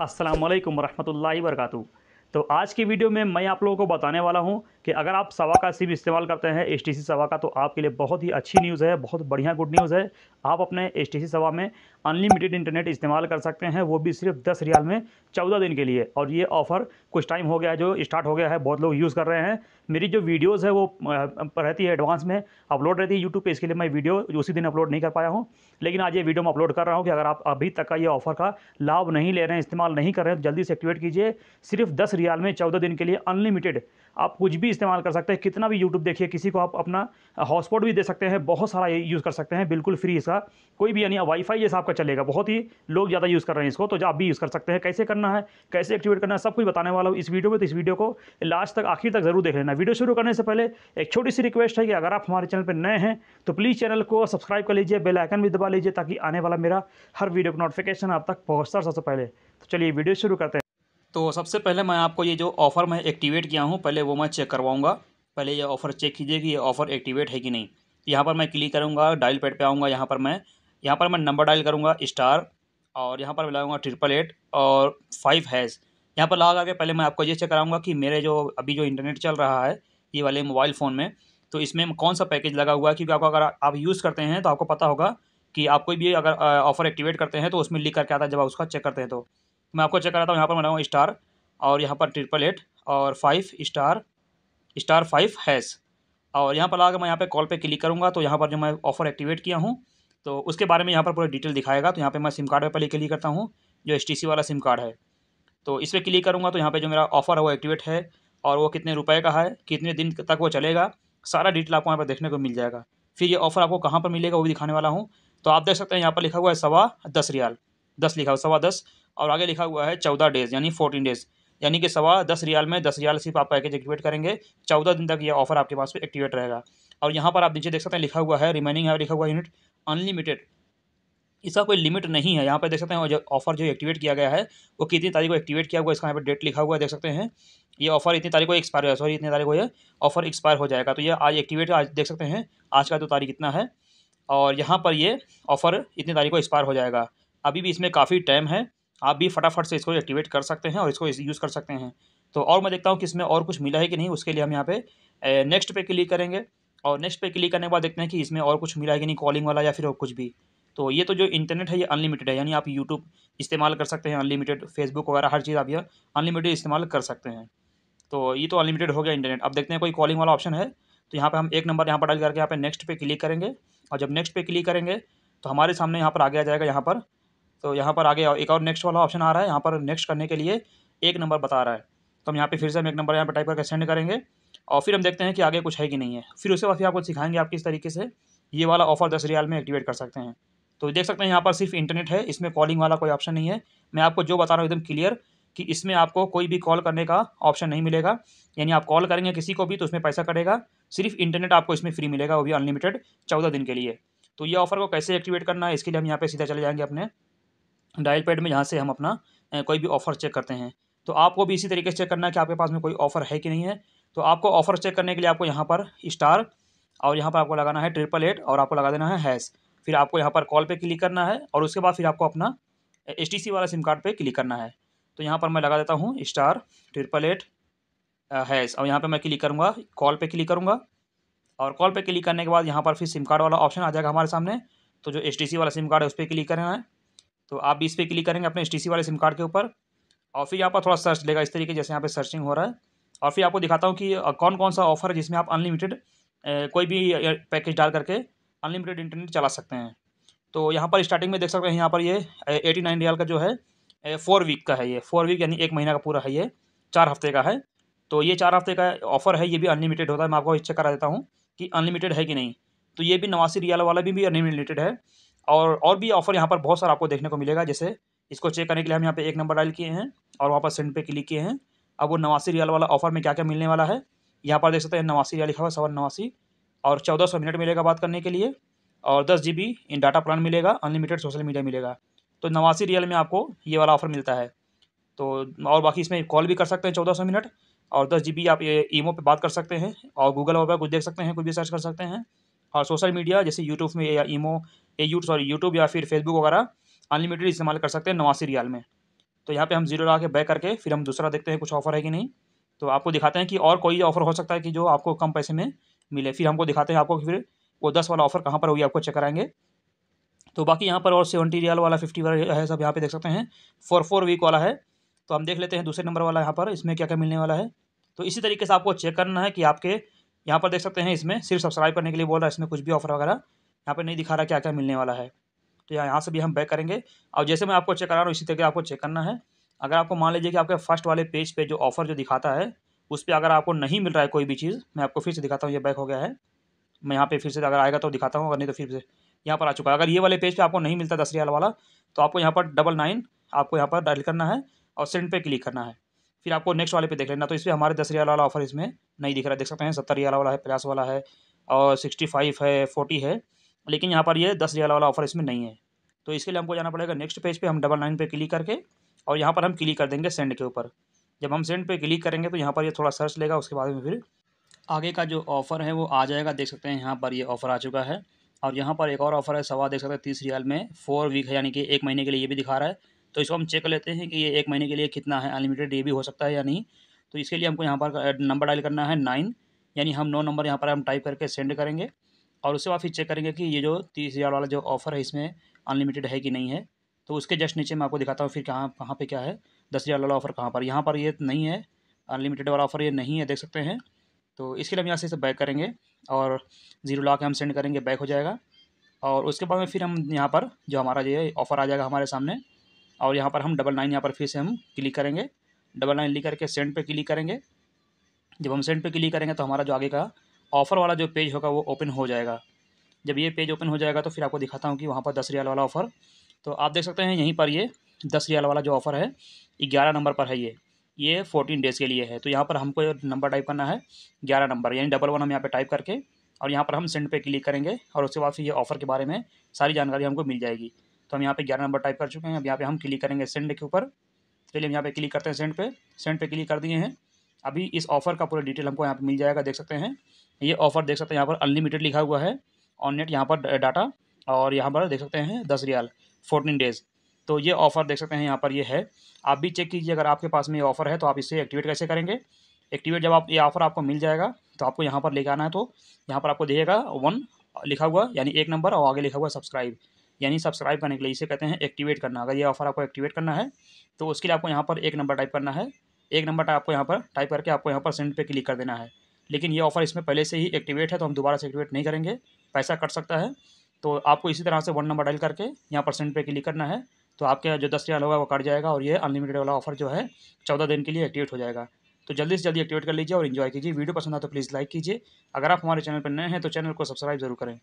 असलम वरहमल वर्का तो आज की वीडियो में मैं आप लोगों को बताने वाला हूँ कि अगर आप सवा का सिम इस्तेमाल करते हैं एस टी सवा का तो आपके लिए बहुत ही अच्छी न्यूज़ है बहुत बढ़िया गुड न्यूज़ है आप अपने एस टी सवा में अनलिमिटेड इंटरनेट इस्तेमाल कर सकते हैं वो भी सिर्फ दस रियाल में चौदह दिन के लिए और ये ऑफ़र कुछ टाइम हो गया है जो स्टार्ट हो गया है बहुत लोग यूज़ कर रहे हैं मेरी जो वीडियोज़ है वो रहती है एडवांस में अपलोड रहती है यूट्यूब पर इसके लिए मैं वीडियो उसी दिन अपलोड नहीं कर पाया हूँ लेकिन आज ये वीडियो मैं अपलोड कर रहा हूँ कि अगर आप अभी तक का ये ऑफ़र का लाभ नहीं ले रहे हैं इस्तेमाल नहीं कर रहे हैं तो जल्दी से एक्टिवेट कीजिए सिर्फ दस रियाल में चौदह दिन के लिए अनलिमिटेड आप कुछ भी इस्तेमाल कर सकते हैं कितना भी यूट्यूब देखिए किसी को आप अपना हॉटस्पॉट भी दे सकते हैं बहुत सारा ये यूज़ कर सकते हैं बिल्कुल फ्री इसका कोई भी यानी वाईफाई जैसा आपका चलेगा बहुत ही लोग ज़्यादा यूज़ कर रहे हैं इसको तो आप भी यूज़ कर सकते हैं कैसे करना है कैसे एक्टिवेट करना है सब कुछ बताने वाला हूँ इस वीडियो में तो इस वीडियो को लास्ट तक आखिर तक ज़रूर देख लेना वीडियो शुरू करने से पहले एक छोटी सी रिक्वेस्ट है कि अगर आप हमारे चैनल पर नए हैं तो प्लीज़ चैनल को सब्सक्राइब कर लीजिए बेलाइकन भी दबा लीजिए ताकि आने वाला मेरा हर वीडियो का नोटिफिकेशन आप तक पहुँचता सबसे पहले तो चलिए वीडियो शुरू करते हैं तो सबसे पहले मैं आपको ये जो ऑफ़र मैं एक्टिवेट किया हूँ पहले वो मैं चेक करवाऊँगा पहले ये ऑफ़र चेक कीजिए कि ये ऑफ़र एक्टिवेट है कि नहीं यहाँ पर मैं क्लिक करूँगा डायल पैड पर आऊँगा यहाँ पर मैं यहाँ पर मैं नंबर डायल करूँगा स्टार और यहाँ पर मिलाऊँगा ट्रिपल एट और फाइव हैज़ यहाँ पर लगा के पहले मैं आपको ये चेक कराऊँगा कि मेरे जो अभी जो इंटरनेट चल रहा है ये वाले मोबाइल फ़ोन में तो इसमें कौन सा पैकेज लगा हुआ है क्योंकि आपको अगर आप यूज़ करते हैं तो आपको पता होगा कि आप कोई भी अगर ऑफ़र एक्टिवेट करते हैं तो उसमें लिख करके आता है जब आप उसका चेक करते हैं तो मैं आपको चेक कराता हूँ यहाँ पर बनाऊँ स्टार और यहाँ पर ट्रिपल एट और five star star five hash और यहाँ पर लगा मैं यहाँ पे कॉल पे क्लिक करूँगा तो यहाँ पर जो मैं ऑफ़र एक्टिवेट किया हूँ तो उसके बारे में यहाँ पर पूरा डिटेल दिखाएगा तो यहाँ पे मैं सिम कार्ड पे पहले क्लिक करता हूँ जो एस वाला सिम कार्ड है तो इस पर क्लिक करूँगा तो यहाँ पर जो मेरा ऑफ़र है वो एक्टिवेट है और वो कितने रुपये का है कितने दिन तक वो चलेगा सारा डिटेल आपको यहाँ पर देखने को मिल जाएगा फिर ये ऑफ़र आपको कहाँ पर मिलेगा वो भी दिखाने वाला हूँ तो आप देख सकते हैं यहाँ पर लिखा हुआ है सवा दस रियाल दस लिखा हुआ सवा दस और आगे लिखा हुआ है चौदह डेज यानी फोर्टीन डेज यानी कि सवा दस रियाल में दस रियाल सिर्फ आप पैकेज एक्टिवेट करेंगे चौदह दिन तक ये ऑफर आपके पास एक्टिवेट रहेगा और यहाँ पर आप नीचे देख सकते हैं लिखा हुआ है रिमेनिंग है लिखा हुआ यूनिट अनलिमिटेड इसका कोई लिमिट नहीं है यहाँ पर देख सकते हैं जो ऑफर जो एक्टिवेट किया गया है वो कितनी तारीख को एक्टिवेट किया हुआ इसका यहाँ पर डेट लिखा हुआ है देख सकते हैं ये ऑफर इतनी तारीख को एक्सपायर हो सॉरी इतनी तारीख को ये ऑफर एक्सपायर हो जाएगा तो ये आज एक्टिवेट आज देख सकते हैं आज का तो तारीख इतना है और यहाँ पर ये ऑफर इतनी तारीख को एक्सपायर हो जाएगा अभी भी इसमें काफ़ी टाइम है आप भी फटाफट से इसको एक्टिवेट कर सकते हैं और इसको यूज़ कर सकते हैं तो और मैं देखता हूँ कि इसमें और कुछ मिला है कि नहीं उसके लिए हम यहाँ पे नेक्स्ट पे क्लिक करेंगे और नेक्स्ट पे क्लिक करने के बाद देखते हैं कि इसमें और कुछ मिला है कि नहीं कॉलिंग वाला या फिर और कुछ भी तो ये तो जो इंटरनेट है ये अनलिमिटेड है यानी आप यूट्यूब इस्तेमाल कर सकते हैं अनलिमिटेड फेसबुक वगैरह हर चीज़ आप यह अनलिमिटेड इस्तेमाल कर सकते हैं तो ये तो अनलिमिटेड हो गया इंटरनेट अब देखते हैं कोई कॉलिंग वाला ऑप्शन है तो यहाँ पर हम एक नंबर यहाँ पर डाल करके यहाँ पर नेक्स्ट पे क्लिक करेंगे और जब नेक्स्ट पे क्लिक करेंगे तो हमारे सामने यहाँ पर आ गया जाएगा यहाँ पर तो यहाँ पर आगे एक और नेक्स्ट वाला ऑप्शन आ रहा है यहाँ पर नेक्स्ट करने के लिए एक नंबर बता रहा है तो हम यहाँ पे फिर से हम एक नंबर यहाँ पर टाइप करके सेंड करेंगे और फिर हम देखते हैं कि आगे कुछ है कि नहीं है फिर उसके बाद फिर आपको सिखाएंगे आप किस तरीके से ये वाला ऑफर दस रियाल में एक्टिवेट कर सकते हैं तो देख सकते हैं यहाँ पर सिर्फ इंटरनेट है इसमें कॉलिंग वाला कोई ऑप्शन नहीं है मैं आपको जो बता रहा हूँ एकदम क्लियर कि इसमें आपको कोई भी कॉल करने का ऑप्शन नहीं मिलेगा यानी आप कॉल करेंगे किसी को भी तो उसमें पैसा कटेगा सिर्फ इंटरनेट आपको इसमें फ्री मिलेगा वो भी अनलिमिटेड चौदह दिन के लिए तो ये ऑफर को कैसे एक्टिवेट करना है इसके लिए हम यहाँ पे सीधा चले जाएंगे अपने डायल पैड में यहाँ से हम अपना कोई भी ऑफ़र चेक करते हैं तो आपको भी इसी तरीके से चेक करना है कि आपके पास में कोई ऑफ़र है कि नहीं है तो आपको ऑफ़र चेक करने के लिए आपको यहाँ पर स्टार और यहाँ पर आपको लगाना है ट्रिपल एट और आपको लगा देना है हैश फिर आपको यहाँ पर कॉल पे क्लिक करना है और उसके बाद फिर आपको अपना एच वाला सिम कार्ड पे क्लिक करना है तो यहाँ पर मैं लगा देता हूँ स्टार ट्रिपल एट हैश और यहाँ पर मैं क्लिक करूँगा कॉल पर क्लिक करूँगा और कॉल पर क्लिक करने के बाद यहाँ पर फिर सिम कार्ड वाला ऑप्शन आ जाएगा हमारे सामने तो जो एस वाला सिम कार्ड है उस पर क्लिक करना है तो आप इस पर क्लिक करेंगे अपने एस वाले सिम कार्ड के ऊपर और फिर यहाँ पर थोड़ा सर्च लेगा इस तरीके जैसे यहाँ पर सर्चिंग हो रहा है और फिर आपको दिखाता हूँ कि कौन कौन सा ऑफर है जिसमें आप अनलिमिटेड कोई भी पैकेज डाल करके अनलिमिटेड इंटरनेट चला सकते हैं तो यहाँ पर स्टार्टिंग में देख सकते हैं यहाँ पर ये एटी नाइन रियाल का जो है फोर वीक का है ये फोर वीक यानी एक महीना का पूरा है ये चार हफ्ते का है तो ये चार हफ्ते का ऑफर है ये भी अनलिमिटेड होता है मैं आपको चेक करा देता हूँ कि अनलिमिटेड है कि नहीं तो ये भी नवासी रियाल वाला भी, भी अनलिमिटेड है और और भी ऑफर यहाँ पर बहुत सारा आपको देखने को मिलेगा जैसे इसको चेक करने के लिए हम यहाँ पे एक नंबर डायल किए हैं और वहाँ पर सेंड पे क्लिक किए हैं अब वो नवासी रियाल वाला ऑफर में क्या क्या मिलने वाला है यहाँ पर देख सकते हैं नवासी रियाल लिखा हुआ सवा नवासी और चौदह सौ मिनट मिलेगा बात करने के लिए और दस G B in data plan मिलेगा अनलिमिटेड सोशल मीडिया मिलेगा तो नवासी रियल में आपको ये वाला ऑफर मिलता है तो और बाकी इसमें कॉल भी कर सकते हैं चौदह सौ मिनट और दस जी बी आप ये ईमो पर बात कर सकते हैं और गूगल वगैरह कुछ देख सकते हैं कुछ भी सर्च कर सकते हैं और सोशल मीडिया जैसे यूट्यूब में या ईमो या यू सॉरी यूट्यूब या फिर फेसबुक वगैरह अनलिमिटेड इस्तेमाल कर सकते हैं नवासी रियाल में तो यहाँ पे हम जीरो लगा के बैक करके फिर हम दूसरा देखते हैं कुछ ऑफर है कि नहीं तो आपको दिखाते हैं कि और कोई ऑफर हो सकता है कि जो आपको कम पैसे में मिले फिर हमको दिखाते हैं आपको फिर वो दस वाला ऑफर कहाँ पर होगी आपको चेक कराएंगे तो बाकी यहाँ पर और सेवेंटी रियाल वाला फिफ्टी वाला है सब यहाँ पे देख सकते हैं फोर फोर वीक वाला है तो हम देख लेते हैं दूसरे नंबर वाला यहाँ पर इसमें क्या क्या मिलने वाला है तो इसी तरीके से आपको चेक करना है कि आपके यहाँ पर देख सकते हैं इसमें सिर्फ सब्सक्राइब करने के लिए बोल रहा है इसमें कुछ भी ऑफर वगैरह यहाँ पर नहीं दिखा रहा क्या क्या मिलने वाला है तो यहाँ यहाँ से भी हम बैक करेंगे और जैसे मैं आपको चेक करा रहा हूँ इसी तरीके आपको चेक करना है अगर आपको मान लीजिए कि आपके फर्स्ट वाले पेज पर जो ऑफर जो दिखाता है उस पर अगर आपको नहीं मिल रहा है कोई भी चीज़ मैं आपको फिर से दिखाता हूँ ये बैक हो गया है मैं यहाँ पर फिर से अगर आएगा तो दिखाता हूँ अगर नहीं तो फिर से यहाँ पर आ चुका है अगर ये वाले पेज पर आपको नहीं मिलता दस रियाल वाला तो आपको यहाँ पर डबल नाइन आपको यहाँ पर डायल करना है और सेंड पे क्लिक करना है फिर आपको नेक्स्ट वाले पे देख लेना तो इसमें हमारे दस रियाल वाला ऑफर इसमें नहीं दिख रहा है देख सकते हैं सत्तर रियाल वाला है पचास वाला है और सिक्सटी फाइव है फोर्टी है लेकिन यहाँ पर ये दस रियाल वाला ऑफर इसमें नहीं है तो इसके लिए हमको जाना पड़ेगा नेक्स्ट पेज पे हम डबल नाइन पर क्लिक करके और यहाँ पर हम क्लिक कर देंगे सेंड के ऊपर जब हम सेंड पर क्लिक करेंगे तो यहाँ पर ये थोड़ा सर्च लेगा उसके बाद में फिर आगे का जो ऑफ़र है वो आ जाएगा देख सकते हैं यहाँ पर ये ऑफ़र आ चुका है और यहाँ पर एक और ऑफ़र है सवा देख सकते हैं तीस रियाल में फोर वीक है यानी कि एक महीने के लिए ये भी दिखा रहा है तो इसको हम चेक कर लेते हैं कि ये एक महीने के लिए कितना है अनलिमिटेड ये भी हो सकता है या नहीं तो इसके लिए हमको यहाँ पर नंबर डायल करना है नाइन यानी हम नौ नंबर यहाँ पर हम टाइप करके सेंड करेंगे और उसके बाद फिर चेक करेंगे कि ये जो तीस हज़ार वाला जो ऑफर है इसमें अनलिमिटेड है कि नहीं है तो उसके जस्ट नीचे मैं आपको दिखाता हूँ फिर कहाँ कहाँ पे क्या है दस हज़ार वाला ऑफर कहाँ पर यहाँ पर ये नहीं है अनलिमिटेड वाला ऑफर ये नहीं है देख सकते हैं तो इसके लिए हम यहाँ से इसे बैक करेंगे और जीरो ला के हम सेंड करेंगे बैक हो जाएगा और उसके बाद में फिर हम यहाँ पर जो हमारा ये ऑफ़र आ जाएगा हमारे सामने और यहाँ पर हम डबल नाइन यहाँ पर फिर से हम क्लिक करेंगे डबल नाइन लिख करके सेंड पे क्लिक करेंगे जब हम सेंड पे क्लिक करेंगे तो हमारा जो आगे का ऑफ़र वाला जो पेज होगा वो ओपन हो जाएगा जब ये पेज ओपन हो जाएगा तो फिर आपको दिखाता हूँ कि वहाँ पर दस रियाल वाला ऑफ़र तो आप देख सकते हैं यहीं पर ये दस रियाल वाला जो ऑफ़र है ग्यारह नंबर पर है ये ये फोर्टीन डेज़ के लिए है तो यहाँ पर हमको नंबर टाइप करना है ग्यारह नंबर यानी डबल वन हम यहाँ पर टाइप करके और यहाँ पर हम सेंड पे क्लिक करेंगे और उसके बाद फिर ये ऑफ़र के बारे में सारी जानकारी हमको मिल जाएगी तो हम यहाँ पे ग्यारह नंबर टाइप कर चुके हैं अब यहाँ पे हम क्लिक करेंगे सेंड के ऊपर चलिए हम यहाँ पे क्लिक करते हैं सेंड पे सेंड पे क्लिक कर दिए हैं अभी इस ऑफर का पूरा डिटेल हमको यहाँ पे मिल जाएगा देख सकते हैं ये ऑफर देख सकते हैं यहाँ पर अनलिमिटेड लिखा हुआ है ऑन नेट यहाँ पर डाटा और यहाँ पर देख सकते हैं दस रियाल फोर्टीन डेज़ तो ये ऑफ़र देख सकते हैं यहाँ पर ये है आप भी चेक कीजिए अगर आपके पास में ये ऑफ़र है तो आप इसे एक्टिवेट कैसे करेंगे एक्टिवेट जब आप ये ऑफ़र आपको मिल जाएगा तो आपको यहाँ पर लेके आना है तो यहाँ पर आपको दिएगा वन लिखा हुआ यानी एक नंबर और आगे लिखा हुआ सब्सक्राइब यानी सब्सक्राइब करने के लिए इसे कहते हैं एक्टिवेट करना अगर ये ऑफर आपको एक्टिवेट करना है तो उसके लिए आपको यहाँ पर एक नंबर टाइप करना है एक नंबर आपको यहाँ पर टाइप करके आपको यहाँ पर सेंड पे क्लिक कर देना है लेकिन ये ऑफर इसमें पहले से ही एक्टिवेट है तो हम दोबारा से एक्टिवेट नहीं करेंगे पैसा कट सकता है तो आपको इसी तरह से वन नंबर डायल करके यहाँ पर सेंड पे क्लिक करना है तो आपके जो दस रियाल होगा वो कट जाएगा और ये अनलिमिटेड वाला ऑफर जो है चौदह दिन के लिए एक्टिवेट हो जाएगा तो जल्दी से जल्दी एक्टिवेट कर लीजिए और इन्जॉय कीजिए वीडियो पसंद आए तो प्लीज़ लाइक कीजिए अगर आप हमारे चैनल पर नए हैं तो चैनल को सब्सक्राइब जरूर करें